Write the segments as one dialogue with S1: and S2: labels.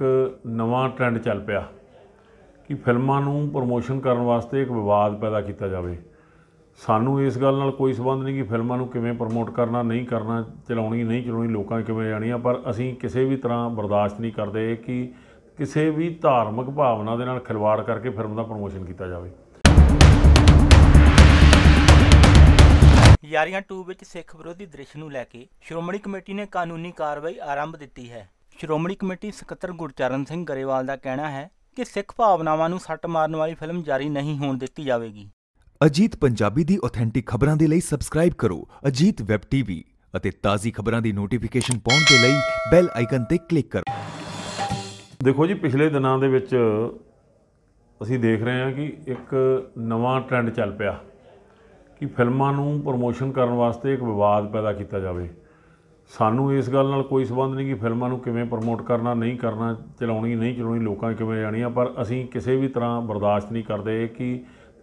S1: ਇੱਕ ਨਵਾਂ ਟ੍ਰੈਂਡ ਚੱਲ ਪਿਆ ਕਿ ਫਿਲਮਾਂ ਨੂੰ ਪ੍ਰੋਮੋਸ਼ਨ ਕਰਨ ਵਾਸਤੇ ਇੱਕ ਵਿਵਾਦ ਪੈਦਾ ਕੀਤਾ ਜਾਵੇ ਸਾਨੂੰ ਇਸ ਗੱਲ ਨਾਲ ਕੋਈ ਸਬੰਧ ਨਹੀਂ ਕਿ ਫਿਲਮਾਂ ਨੂੰ ਕਿਵੇਂ ਪ੍ਰਮੋਟ ਕਰਨਾ ਨਹੀਂ ਕਰਨਾ ਚਲਾਉਣੀ ਨਹੀਂ ਚਲਾਉਣੀ ਲੋਕਾਂ ਕਿਵੇਂ ਜਾਣੀਆਂ ਪਰ ਅਸੀਂ ਕਿਸੇ ਵੀ ਤਰ੍ਹਾਂ ਬਰਦਾਸ਼ਤ ਨਹੀਂ ਕਰਦੇ ਕਿ ਕਿਸੇ ਵੀ ਧਾਰਮਿਕ ਭਾਵਨਾ ਦੇ ਨਾਲ ਖਿਲਵਾੜ ਕਰਕੇ ਫਿਲਮ ਦਾ ਪ੍ਰੋਮੋਸ਼ਨ ਕੀਤਾ ਜਾਵੇ ਯਾਰੀਆਂ 2 ਵਿੱਚ ਸਿੱਖ ਵਿਰੋਧੀ ਦ੍ਰਿਸ਼ ਨੂੰ ਲੈ ਕੇ ਸ਼੍ਰੋਮਣੀ ਕਮੇਟੀ ਨੇ ਕਾਨੂੰਨੀ ਕਾਰਵਾਈ ਆਰੰਭ ਦਿੱਤੀ ਹੈ ਸ਼੍ਰੋਮਣੀ ਕਮੇਟੀ ਸਕੱਤਰ ਗੁਰਚਰਨ ਸਿੰਘ ਗਰੇਵਾਲ ਦਾ ਕਹਿਣਾ ਹੈ ਕਿ ਸਿੱਖ ਭਾਵਨਾਵਾਂ ਨੂੰ ਸੱਟ ਮਾਰਨ ਵਾਲੀ ਫਿਲਮ ਜਾਰੀ ਨਹੀਂ ਹੋਣ ਦਿੱਤੀ ਜਾਵੇਗੀ ਅਜੀਤ ਪੰਜਾਬੀ ਦੀ ਆਥੈਂਟਿਕ ਖਬਰਾਂ ਦੇ ਲਈ ਸਬਸਕ੍ਰਾਈਬ ਕਰੋ ਅਜੀਤ ਵੈਬ ਟੀਵੀ ਅਤੇ ਤਾਜ਼ੀ ਖਬਰਾਂ ਦੀ ਨੋਟੀਫਿਕੇਸ਼ਨ ਪਾਉਣ ਦੇ ਲਈ ਬੈਲ ਆਈਕਨ ਤੇ ਕਲਿੱਕ ਕਰੋ ਦੇਖੋ ਜੀ ਪਿਛਲੇ ਦਿਨਾਂ ਦੇ ਵਿੱਚ ਅਸੀਂ ਦੇਖ ਰਹੇ ਹਾਂ ਕਿ ਇੱਕ ਨਵਾਂ ਟ੍ਰੈਂਡ ਚੱਲ ਪਿਆ ਕਿ ਫਿਲਮਾਂ ਨੂੰ ਪ੍ਰੋਮੋਸ਼ਨ ਕਰਨ ਵਾਸਤੇ ਇੱਕ ਵਿਵਾਦ ਪੈਦਾ ਕੀਤਾ ਜਾਵੇ ਸਾਨੂੰ ਇਸ ਗੱਲ ਨਾਲ ਕੋਈ ਸਬੰਧ ਨਹੀਂ ਕਿ ਫਿਲਮਾਂ ਨੂੰ ਕਿਵੇਂ ਪ੍ਰਮੋਟ ਕਰਨਾ ਨਹੀਂ ਕਰਨਾ ਚਲਾਉਣੀ ਨਹੀਂ ਚਲਾਉਣੀ ਲੋਕਾਂ ਕਿਵੇਂ ਜਾਣੀਆਂ ਪਰ ਅਸੀਂ ਕਿਸੇ ਵੀ ਤਰ੍ਹਾਂ ਬਰਦਾਸ਼ਤ ਨਹੀਂ ਕਰਦੇ ਕਿ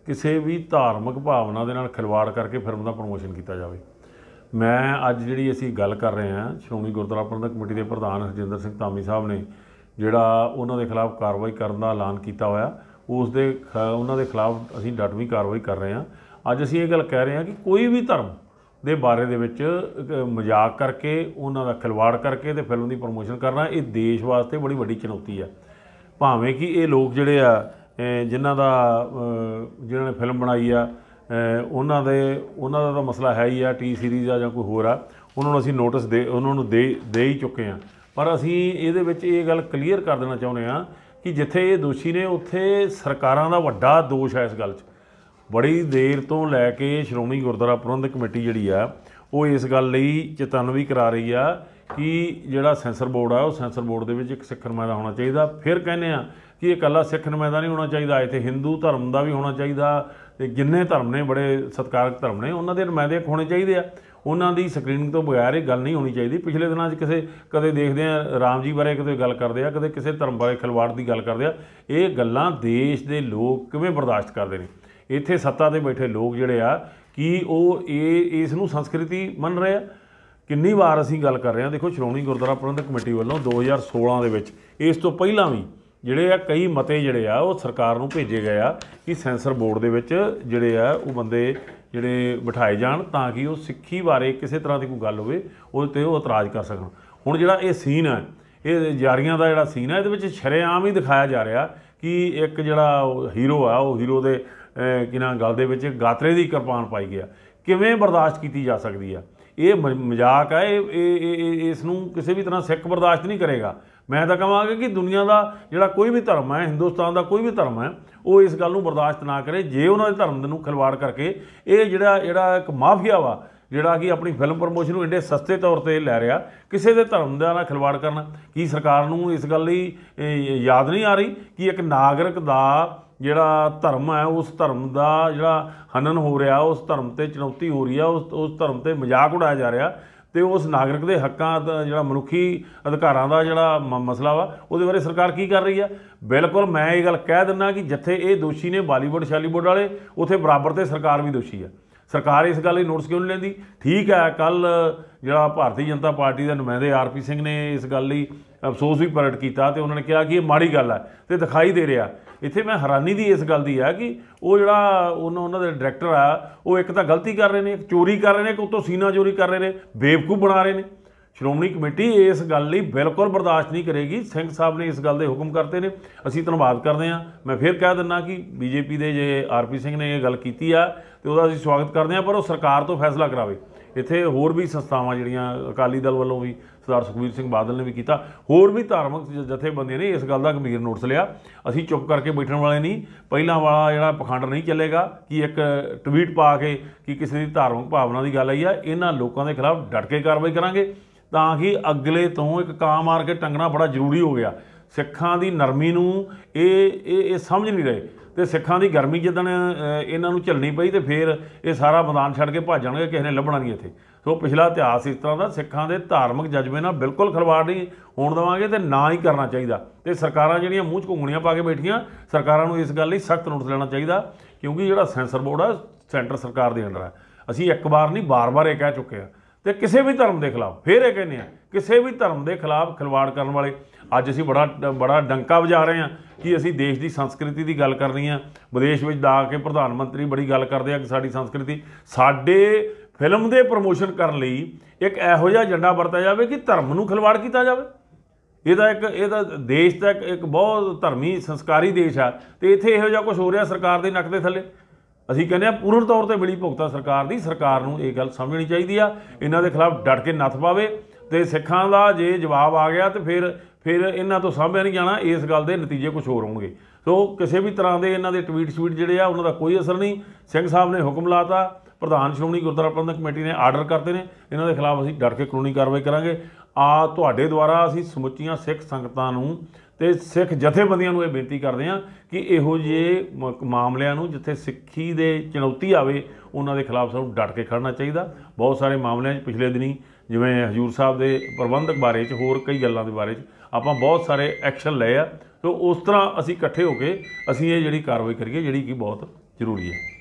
S1: ਕਿਸੇ ਵੀ ਧਾਰਮਿਕ ਭਾਵਨਾ ਦੇ ਨਾਲ ਖਿਲਵਾੜ ਕਰਕੇ ਫਿਲਮ ਦਾ ਪ੍ਰੋਮੋਸ਼ਨ ਕੀਤਾ ਜਾਵੇ ਮੈਂ ਅੱਜ ਜਿਹੜੀ ਅਸੀਂ ਗੱਲ ਕਰ ਰਹੇ ਹਾਂ ਸ਼੍ਰੋਮਣੀ ਗੁਰਦੁਆਰਾ ਪ੍ਰਬੰਧਕ ਕਮੇਟੀ ਦੇ ਪ੍ਰਧਾਨ ਹਰਜਿੰਦਰ ਸਿੰਘ ਧਾਮੀ ਸਾਹਿਬ ਨੇ ਜਿਹੜਾ ਉਹਨਾਂ ਦੇ ਖਿਲਾਫ ਕਾਰਵਾਈ ਕਰਨ ਦਾ ਐਲਾਨ ਕੀਤਾ ਹੋਇਆ ਉਸ ਦੇ ਉਹਨਾਂ ਦੇ ਖਿਲਾਫ ਅਸੀਂ ਡਟਵੀਂ ਕਾਰਵਾਈ ਕਰ ਰਹੇ ਹਾਂ ਅੱਜ ਅਸੀਂ ਇਹ ਗੱਲ ਕਹਿ ਰਹੇ ਹਾਂ ਕਿ ਕੋਈ ਵੀ ਧਰਮ ਦੇ ਬਾਰੇ ਦੇ ਵਿੱਚ ਮਜ਼ਾਕ ਕਰਕੇ ਉਹਨਾਂ ਦਾ ਖਿਲਵਾੜ ਕਰਕੇ ਤੇ ਫਿਲਮ ਦੀ ਪ੍ਰੋਮੋਸ਼ਨ ਕਰਨਾ ਇਹ ਦੇਸ਼ ਵਾਸਤੇ ਬੜੀ ਵੱਡੀ ਚੁਣੌਤੀ ਆ ਭਾਵੇਂ ਕਿ ਇਹ ਲੋਕ ਜਿਹੜੇ ਆ ਜਿਨ੍ਹਾਂ ਦਾ ਜਿਨ੍ਹਾਂ ਨੇ ਫਿਲਮ ਬਣਾਈ ਆ ਉਹਨਾਂ ਦੇ ਉਹਨਾਂ ਦਾ ਤਾਂ ਮਸਲਾ ਹੈ ਹੀ ਆ ਟੀ ਸੀਰੀਜ਼ ਆ ਜਾਂ ਕੋਈ ਹੋਰ ਆ ਉਹਨਾਂ ਨੂੰ ਅਸੀਂ ਨੋਟਿਸ ਦੇ ਉਹਨਾਂ ਨੂੰ ਦੇ ਦੇ ਹੀ ਚੁੱਕੇ ਆ ਪਰ ਅਸੀਂ ਇਹਦੇ ਵਿੱਚ ਇਹ ਗੱਲ ਕਲੀਅਰ ਕਰ ਦੇਣਾ ਚਾਹੁੰਦੇ ਆ ਕਿ ਜਿੱਥੇ ਇਹ ਦੋਸ਼ੀ ਨੇ ਉੱਥੇ ਸਰਕਾਰਾਂ ਦਾ ਵੱਡਾ ਦੋਸ਼ ਹੈ ਇਸ ਗੱਲ 'ਚ ਬੜੀ ਦੇਰ ਤੋਂ ਲੈ ਕੇ ਸ਼੍ਰੋਮਣੀ ਗੁਰਦੁਆਰਾ ਪ੍ਰਬੰਧਕ ਕਮੇਟੀ ਜਿਹੜੀ ਆ ਉਹ ਇਸ ਗੱਲ ਲਈ ਵੀ ਕਰਾ ਰਹੀ ਆ ਕਿ ਜਿਹੜਾ ਸੈਂਸਰ ਬੋਰਡ ਆ ਉਹ ਸੈਂਸਰ ਬੋਰਡ ਦੇ ਵਿੱਚ ਇੱਕ ਸਿੱਖ ਨੁਮਾਇੰਦਾ ਹੋਣਾ ਚਾਹੀਦਾ ਫਿਰ ਕਹਿੰਦੇ ਆ ਕਿ ਇਹ ਇਕੱਲਾ ਸਿੱਖ ਨੁਮਾਇੰਦਾ ਨਹੀਂ ਹੋਣਾ ਚਾਹੀਦਾ ਇੱਥੇ ਹਿੰਦੂ ਧਰਮ ਦਾ ਵੀ ਹੋਣਾ ਚਾਹੀਦਾ ਤੇ ਜਿੰਨੇ ਧਰਮ ਨੇ ਬੜੇ ਸਤਿਕਾਰਕ ਧਰਮ ਨੇ ਉਹਨਾਂ ਦੇ ਨੁਮਾਇੰਦੇ ਹੋਣੇ ਚਾਹੀਦੇ ਆ ਉਹਨਾਂ ਦੀ ਸਕਰੀਨਿੰਗ ਤੋਂ ਬਗੈਰ ਇਹ ਗੱਲ ਨਹੀਂ ਹੋਣੀ ਚਾਹੀਦੀ ਪਿਛਲੇ ਦਿਨਾਂ 'ਚ ਕਿਸੇ ਕਦੇ ਦੇਖਦੇ ਆ ਰਾਮ ਜੀ ਬਾਰੇ ਕਦੇ ਗੱਲ ਕਰਦੇ ਆ ਕਦੇ ਕਿਸੇ ਧਰਮ ਬਾਰੇ ਖਲਵਾੜ ਦੀ ਗੱਲ ਕਰਦੇ ਆ ਇਹ ਗੱਲਾਂ ਦੇਸ਼ ਦੇ ਲੋਕ ਕਿਵੇਂ ਬਰਦਾਸ਼ਤ ਕਰਦੇ ਨੇ ਇੱਥੇ ਸੱਤਾ ਦੇ ਬੈਠੇ ਲੋਕ ਜਿਹੜੇ ਆ ਕੀ ਉਹ ਇਹ ਇਸ ਨੂੰ ਸੰਸਕ੍ਰਿਤੀ ਮੰਨ ਰਹੇ ਆ ਕਿੰਨੀ ਵਾਰ ਅਸੀਂ ਗੱਲ ਕਰ ਰਹੇ ਆ ਦੇਖੋ ਸ਼੍ਰੋਮਣੀ ਗੁਰਦੁਆਰਾ ਪ੍ਰਬੰਧਕ ਕਮੇਟੀ ਵੱਲੋਂ 2016 ਦੇ ਵਿੱਚ ਇਸ ਤੋਂ ਪਹਿਲਾਂ ਵੀ ਜਿਹੜੇ ਆ ਕਈ ਮਤੇ ਜਿਹੜੇ ਆ ਉਹ ਸਰਕਾਰ ਨੂੰ ਭੇਜੇ ਗਏ ਆ ਕਿ ਸੈਂਸਰ ਬੋਰਡ ਦੇ ਵਿੱਚ ਜਿਹੜੇ ਆ ਉਹ ਬੰਦੇ ਜਿਹੜੇ ਬਿਠਾਏ ਜਾਣ ਤਾਂ ਕਿ ਉਹ ਸਿੱਖੀ ਬਾਰੇ ਕਿਸੇ ਤਰ੍ਹਾਂ ਦੀ ਕੋਈ ਗੱਲ ਹੋਵੇ ਉਹਦੇ ਤੇ ਉਹ ਇਤਰਾਜ਼ ਕਰ ਸਕਣ ਹੁਣ ਜਿਹੜਾ ਇਹ ਸੀਨ ਹੈ ਇਹ ਜਾਰੀਆਂ ਦਾ ਜਿਹੜਾ ਸੀਨ ਹੈ ਇਹਦੇ ਵਿੱਚ ਸ਼ਰੇਆਮ ਹੀ ਦਿਖਾਇਆ ਜਾ ਰਿਹਾ ਕਿ ਇੱਕ ਜਿਹੜਾ ਹੀਰੋ ਆ ਉਹ ਹੀਰੋ ਦੇ ਕਿਨਾਂ ਗੱਲ ਦੇ ਵਿੱਚ ਗਾਤਰੇ ਦੀ ਕਿਰਪਾਨ ਪਾਈ ਗਿਆ ਕਿਵੇਂ ਬਰਦਾਸ਼ਤ ਕੀਤੀ ਜਾ ਸਕਦੀ ਆ ਇਹ ਮਜ਼ਾਕ ਆ ਇਹ ਇਸ ਨੂੰ ਕਿਸੇ ਵੀ ਤਰ੍ਹਾਂ ਸਿੱਖ ਬਰਦਾਸ਼ਤ ਨਹੀਂ ਕਰੇਗਾ ਮੈਂ ਤਾਂ ਕਹਾਂਗਾ ਕਿ ਦੁਨੀਆ ਦਾ ਜਿਹੜਾ ਕੋਈ ਵੀ ਧਰਮ ਹੈ ਹਿੰਦੁਸਤਾਨ ਦਾ ਕੋਈ ਵੀ ਧਰਮ ਹੈ ਉਹ ਇਸ ਗੱਲ ਨੂੰ ਬਰਦਾਸ਼ਤ ਨਾ ਕਰੇ ਜੇ ਉਹਨਾਂ ਦੇ ਧਰਮ ਨੂੰ ਖਿਲਵਾੜ ਕਰਕੇ ਇਹ ਜਿਹੜਾ ਜਿਹੜਾ ਇੱਕ ਮਾਫੀਆ ਵਾ ਜਿਹੜਾ ਕਿ ਆਪਣੀ ਫਿਲਮ ਪ੍ਰਮੋਸ਼ਨ ਨੂੰ ਇੰਨੇ ਸਸਤੇ ਤੌਰ ਤੇ ਲੈ ਰਿਹਾ ਕਿਸੇ ਦੇ ਧਰਮ ਦਾ ਨਾਲ ਖਿਲਵਾੜ ਕਰਨਾ ਕੀ ਸਰਕਾਰ ਨੂੰ ਇਸ ਗੱਲ ਲਈ ਯਾਦ ਨਹੀਂ ਆ ਰਹੀ ਕਿ ਇੱਕ ਨਾਗਰਿਕ ਦਾ ਜਿਹੜਾ ਧਰਮ ਹੈ ਉਸ ਧਰਮ ਦਾ ਜਿਹੜਾ ਹਨਨ ਹੋ ਰਿਹਾ ਉਸ ਧਰਮ ਤੇ ਚੁਣੌਤੀ ਹੋ ਰਹੀ ਆ ਉਸ ਉਸ ਧਰਮ ਤੇ ਮਜ਼ਾਕ ਉਡਾਇਆ ਜਾ ਰਿਹਾ ਤੇ ਉਸ ਨਾਗਰਿਕ ਦੇ ਹੱਕਾਂ ਦਾ ਜਿਹੜਾ ਮਨੁੱਖੀ ਅਧਿਕਾਰਾਂ ਦਾ ਜਿਹੜਾ ਮਸਲਾ ਵਾ ਉਹਦੇ ਬਾਰੇ ਸਰਕਾਰ ਕੀ ਕਰ ਰਹੀ ਆ ਬਿਲਕੁਲ ਮੈਂ ਇਹ ਗੱਲ ਕਹਿ ਦਿੰਨਾ ਕਿ ਜਿੱਥੇ ਇਹ ਦੋਸ਼ੀ ਨੇ ਬਾਲੀਵੁੱਡ ਸ਼ਾਲੀਵੁੱਡ ਵਾਲੇ ਉਥੇ ਬਰਾਬਰ ਤੇ ਸਰਕਾਰ ਵੀ ਦੋਸ਼ੀ ਆ ਸਰਕਾਰ ਇਸ ਗੱਲ ਦੀ ਨੋਟਿਸ ਕਿਉਂ ਨਹੀਂ ਲੈਂਦੀ ਠੀਕ ਹੈ ਕੱਲ ਜਿਹੜਾ ਭਾਰਤੀ ਜਨਤਾ ਪਾਰਟੀ ਦੇ ਨੁਮਾਇੰਦੇ ਆਰਪੀ ਸਿੰਘ ਨੇ ਇਸ ਗੱਲ ਲਈ ਅਫਸੋਸ ਵੀ ਪ੍ਰਗਟ ਕੀਤਾ ਤੇ ਉਹਨਾਂ ਨੇ ਕਿਹਾ ਕਿ ਇਹ ਮਾੜੀ ਗੱਲ ਹੈ ਤੇ ਦਿਖਾਈ ਦੇ ਰਿਹਾ ਇੱਥੇ ਮੈਂ ਹੈਰਾਨੀ ਦੀ ਇਸ ਗੱਲ ਦੀ ਆ ਕਿ ਉਹ ਜਿਹੜਾ ਉਹਨਾਂ ਉਹਨਾਂ ਦੇ ਡਾਇਰੈਕਟਰ ਆ ਉਹ ਇੱਕ ਤਾਂ ਗਲਤੀ ਕਰ ਰਹੇ ਨੇ ਚੋਰੀ ਕਰ ਰਹੇ ਨੇ ਕਿ ਉਤੋਂ ਸੀਨਾ ਚੋਰੀ ਕਰ ਰਹੇ ਨੇ ਬੇਵਕੂਫ ਬਣਾ ਰਹੇ ਨੇ ਸ਼੍ਰੋਮਣੀ ਕਮੇਟੀ ਇਸ ਗੱਲ ਲਈ ਬਿਲਕੁਲ ਬਰਦਾਸ਼ਤ ਨਹੀਂ ਕਰੇਗੀ ਸਿੰਘ ਸਾਹਿਬ ਨੇ ਇਸ ਗੱਲ ਦੇ ਹੁਕਮ ਕਰਤੇ ਨੇ ਅਸੀਂ ਧੰਨਵਾਦ ਕਰਦੇ ਹਾਂ ਮੈਂ ਫਿਰ ਕਹਿ ਦਿੰਨਾ ਕਿ ਬੀਜੇਪੀ ਦੇ ਜੇ ਆਰਪੀ ਸਿੰਘ ਨੇ ਇਹ ਗੱਲ ਕੀਤੀ ਆ ਤੇ ਉਹਦਾ ਅਸੀਂ ਸਵਾਗਤ ਕਰਦੇ ਹਾਂ ਪਰ ਉਹ ਸਰਕਾਰ ਤੋਂ ਫੈਸਲਾ ਕਰਾਵੇ ਇੱਥੇ ਹੋਰ ਵੀ ਸੰਸਥਾਵਾਂ ਜਿਹੜੀਆਂ ਅਕਾਲੀ ਦਲ ਵੱਲੋਂ ਵੀ ਸਰਦਾਰ ਸੁਖਵੀਰ ਸਿੰਘ ਬਾਦਲ ਨੇ ਵੀ ਕੀਤਾ ਹੋਰ ਵੀ ਧਾਰਮਿਕ ਜਥੇਬੰਦੀਆਂ ਨੇ ਇਸ ਗੱਲ ਦਾ ਗੰਭੀਰ ਨੋਟਿਸ ਲਿਆ ਅਸੀਂ ਚੁੱਪ ਕਰਕੇ ਬੈਠਣ ਵਾਲੇ ਨਹੀਂ ਪਹਿਲਾਂ ਵਾਲਾ ਜਿਹੜਾ ਪਖੰਡ ਨਹੀਂ ਚੱਲੇਗਾ ਕਿ ਇੱਕ ਟਵੀਟ ਪਾ ਕੇ ਕਿ ਕਿਸੇ ਦੀ ਧਾਰਮਿਕ ਭਾਵਨਾ ਦੀ ਗੱਲ ਆਈ ਆ ਇਹਨਾਂ ਲੋਕਾਂ ਦੇ ਖਿਲਾਫ ਡਟ ਕੇ ਕਾਰਵਾਈ ਕਰਾਂਗੇ ਤਾਂ ਕਿ ਅਗਲੇ ਤੋਂ ਇੱਕ ਕਾਮ ਮਾਰ ਕੇ ਟੰਗਣਾ ਬੜਾ ਜ਼ਰੂਰੀ ਹੋ ਗਿਆ ਸਿੱਖਾਂ ਦੀ ਨਰਮੀ ਨੂੰ ਇਹ ਇਹ ਇਹ ਸਮਝ ਨਹੀਂ ਰਹੇ ਤੇ ਸਿੱਖਾਂ ਦੀ ਗਰਮੀ ਜਦੋਂ ਇਹਨਾਂ ਨੂੰ ਝੱਲਣੀ ਪਈ ਤੇ ਫਿਰ ਇਹ ਸਾਰਾ ਮੈਦਾਨ ਛੱਡ ਕੇ ਭੱਜ ਜਾਣਗੇ ਕਿਸੇ ਨੇ ਲੱਭਣਾ ਨਹੀਂ ਇੱਥੇ ਸੋ ਪਿਛਲਾ ਇਤਿਹਾਸ ਇਸ ਤਰ੍ਹਾਂ ਦਾ ਸਿੱਖਾਂ ਦੇ ਧਾਰਮਿਕ ਜਜ਼ਬੇ ਨਾਲ ਬਿਲਕੁਲ ਖਲਵਾੜ ਨਹੀਂ ਹੋਣ ਦਵਾਂਗੇ ਤੇ ਨਾ ਹੀ ਕਰਨਾ ਚਾਹੀਦਾ ਤੇ ਸਰਕਾਰਾਂ ਜਿਹੜੀਆਂ ਮੂੰਹ 'ਚ ਘੁੰਗਣੀਆਂ ਪਾ ਕੇ ਬੈਠੀਆਂ ਸਰਕਾਰਾਂ ਨੂੰ ਇਸ ਗੱਲ ਲਈ ਸਖਤ ਨੋਟਿਸ ਲੈਣਾ ਚਾਹੀਦਾ ਕਿਉਂਕਿ ਜਿਹੜਾ ਸੈਂਸਰ ਬੋਰਡ ਆ ਸੈਂਟਰ ਸਰਕਾਰ ਦੇ ਅੰਦਰ ਆ ਅਸੀਂ ਇੱਕ ਵਾਰ ਨਹੀਂ ਬਾਰ-ਬਾਰ ਇਹ ਕਹਿ ਚੁੱਕੇ ਆ ਤੇ ਕਿਸੇ ਵੀ ਧਰਮ ਦੇ ਖਿਲਾਫ ਫੇਰ ਇਹ ਕਹਿੰਦੇ ਆ ਕਿਸੇ ਵੀ ਧਰਮ ਦੇ ਖਿਲਾਫ ਖਿਲਵਾੜ ਕਰਨ ਵਾਲੇ ਅੱਜ ਅਸੀਂ ਬੜਾ ਬੜਾ ਡੰਕਾ ਵਜਾ ਰਹੇ ਹਾਂ ਕਿ ਅਸੀਂ ਦੇਸ਼ ਦੀ ਸੰਸਕ੍ਰਿਤੀ ਦੀ ਗੱਲ ਕਰਨੀ ਆ ਵਿਦੇਸ਼ ਵਿੱਚ ਜਾ ਕੇ ਪ੍ਰਧਾਨ ਮੰਤਰੀ ਬੜੀ ਗੱਲ ਕਰਦੇ ਆ ਕਿ ਸਾਡੀ ਸੰਸਕ੍ਰਿਤੀ ਸਾਡੇ ਫਿਲਮ ਦੇ ਪ੍ਰੋਮੋਸ਼ਨ ਕਰਨ ਲਈ ਇੱਕ ਇਹੋ ਜਿਹਾ ਝੰਡਾ ਵਰਤਿਆ ਜਾਵੇ ਕਿ ਧਰਮ ਨੂੰ ਖਿਲਵਾੜ ਕੀਤਾ ਜਾਵੇ ਇਹਦਾ ਇੱਕ ਇਹਦਾ ਦੇਸ਼ ਦਾ ਇੱਕ ਬਹੁਤ ਧਰਮੀ ਸੰਸਕਾਰੀ ਦੇਸ਼ ਆ ਤੇ ਇੱਥੇ ਇਹੋ ਜਿਹਾ ਕੁਝ ਹੋ ਰਿਹਾ ਸਰਕਾਰ ਦੇ ਨੱਕ ਦੇ ਥੱਲੇ ਅਸੀਂ ਕਹਿੰਦੇ ਆ ਪੂਰਨ ਤੌਰ ਤੇ ਮਿਲੀ ਭੁਗਤਾ ਸਰਕਾਰ ਦੀ ਸਰਕਾਰ ਨੂੰ ਇਹ ਗੱਲ ਸਮਝਣੀ ਚਾਹੀਦੀ ਆ ਇਹਨਾਂ ਦੇ ਖਿਲਾਫ ਡਟ ਕੇ ਨੱਥ ਪਾਵੇ ਤੇ ਸਿੱਖਾਂ ਦਾ ਜੇ ਜਵਾਬ ਆ ਗਿਆ ਤੇ ਫਿਰ ਫਿਰ ਇਹਨਾਂ ਤੋਂ ਸਾਂਭਿਆ ਨਹੀਂ ਜਾਣਾ ਇਸ ਗੱਲ ਦੇ ਨਤੀਜੇ ਕੁਝ ਹੋਰ ਹੋਣਗੇ ਸੋ ਕਿਸੇ ਵੀ ਤਰ੍ਹਾਂ ਦੇ ਇਹਨਾਂ ਦੇ ਟਵੀਟ ਸ਼ਵੀਟ ਜਿਹੜੇ ਆ ਉਹਨਾਂ ਦਾ ਕੋਈ ਅਸਰ ਨਹੀਂ ਸਿੰਘ ਸਾਹਿਬ ਨੇ ਹੁਕਮ ਲਾਤਾ ਪ੍ਰਧਾਨ ਸ਼੍ਰੋਮਣੀ ਗੁਰਦੁਆਰਾ ਪ੍ਰਬੰਧਕ ਕਮੇਟੀ ਨੇ ਆਰਡਰ ਕਰਤੇ ਨੇ ਇਹਨਾਂ ਦੇ ਖਿਲਾਫ ਅਸੀਂ ਡਟ ਕੇ ਕਾਨੂੰਨੀ ਕਾਰਵਾਈ ਕਰਾਂਗੇ ਆ ਤੁਹਾਡੇ ਦੁਆਰਾ ਅਸੀਂ ਸਮੁੱਚੀਆਂ ਸਿੱਖ ਸੰਗਤਾਂ ਨੂੰ ਤੇ ਸਿੱਖ ਜਥੇਬੰਦੀਆਂ ਨੂੰ ਇਹ ਬੇਨਤੀ ਕਰਦੇ ਹਾਂ ਕਿ ਇਹੋ ਜਿਹੇ ਮਾਮਲਿਆਂ ਨੂੰ ਜਿੱਥੇ ਸਿੱਖੀ ਦੇ ਚੁਣੌਤੀ ਆਵੇ ਉਹਨਾਂ ਦੇ ਖਿਲਾਫ ਸਾਨੂੰ ਡਟ ਕੇ ਖੜਨਾ ਚਾਹੀਦਾ ਬਹੁਤ ਸਾਰੇ ਮਾਮਲਿਆਂ 'ਚ ਪਿਛਲੇ ਦਿਨੀ ਜਿਵੇਂ ਹਜੂਰ ਸਾਹਿਬ ਦੇ ਪ੍ਰਬੰਧਕ ਬਾਰੇ ਚ ਹੋਰ ਕਈ ਗੱਲਾਂ ਦੇ ਬਾਰੇ ਚ ਆਪਾਂ ਬਹੁਤ ਸਾਰੇ ਐਕਸ਼ਨ ਲਏ ਆ ਤੇ ਉਸ ਤਰ੍ਹਾਂ ਅਸੀਂ ਇਕੱਠੇ ਹੋ ਕੇ ਅਸੀਂ ਇਹ ਜਿਹੜੀ ਕਾਰਵਾਈ ਕਰੀਏ ਜਿਹੜੀ ਕਿ ਬਹੁਤ ਜ਼ਰੂਰੀ ਹੈ